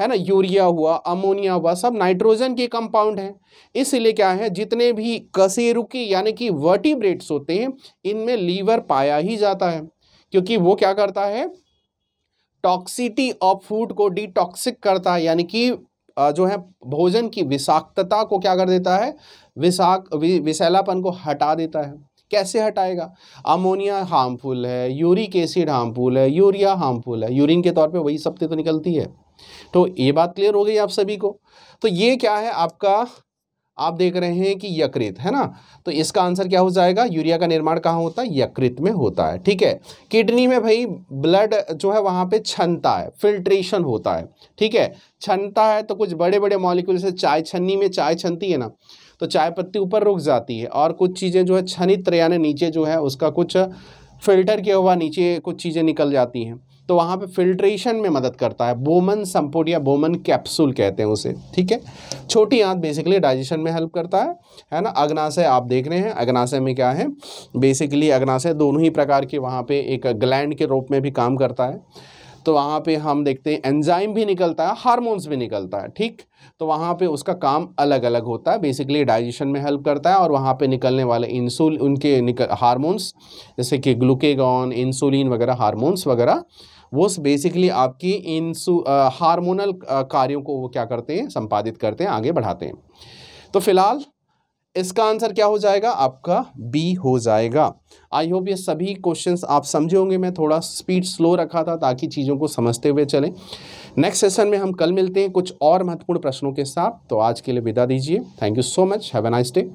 है ना यूरिया हुआ अमोनिया हुआ सब नाइट्रोजन के कंपाउंड हैं इसलिए क्या है जितने भी कसेरुकी यानी कि वर्टिब्रेट्स होते हैं इनमें लीवर पाया ही जाता है क्योंकि वो क्या करता है टॉक्सिटी ऑफ फूड को डिटॉक्सिक करता है यानी कि जो है भोजन की विषाक्तता को क्या कर देता है विषाक विषैलापन को हटा देता है कैसे हटाएगा अमोनिया हार्मफुल है यूरिक एसिड हार्मफुल है यूरिया हार्मफुल है यूरिन के तौर पे वही सब तो निकलती है तो ये बात क्लियर हो गई आप सभी को तो ये क्या है आपका आप देख रहे हैं कि यकृत है ना तो इसका आंसर क्या हो जाएगा यूरिया का निर्माण कहाँ होता है यकृत में होता है ठीक है किडनी में भाई ब्लड जो है वहाँ पे छनता है फिल्ट्रेशन होता है ठीक है छनता है तो कुछ बड़े बड़े मॉलिक्यूल से चाय छन्नी में चाय छनती है ना तो चाय पत्ती ऊपर रुक जाती है और कुछ चीज़ें जो है छनित्र यानी नीचे जो है उसका कुछ फिल्टर किया हुआ नीचे कुछ चीज़ें निकल जाती हैं तो वहाँ पे फिल्ट्रेशन में मदद करता है बोमन संपुट या बोमन कैप्सूल कहते हैं उसे ठीक है छोटी आंत बेसिकली डाइजेशन में हेल्प करता है है ना अग्नाशय आप देख रहे हैं अग्नाशय में क्या है बेसिकली अग्नाशय दोनों ही प्रकार के वहाँ पे एक ग्लैंड के रूप में भी काम करता है तो वहाँ पे हम देखते हैं एंजाइम भी निकलता है हार्मोन्स भी निकलता है ठीक तो वहाँ पे उसका काम अलग अलग होता है बेसिकली डाइजेशन में हेल्प करता है और वहाँ पे निकलने वाले इंसुल उनके निकल हारमोन्स जैसे कि ग्लूकेगॉन इंसुलिन वगैरह हार्मोन्स वगैरह वो बेसिकली आपकी इन हार्मोनल कार्यों को वो क्या करते हैं संपादित करते हैं आगे बढ़ाते हैं तो फिलहाल इसका आंसर क्या हो जाएगा आपका बी हो जाएगा आई होप ये सभी क्वेश्चंस आप समझे होंगे मैं थोड़ा स्पीड स्लो रखा था ताकि चीज़ों को समझते हुए चलें नेक्स्ट सेशन में हम कल मिलते हैं कुछ और महत्वपूर्ण प्रश्नों के साथ तो आज के लिए विदा दीजिए thank you so much have a nice day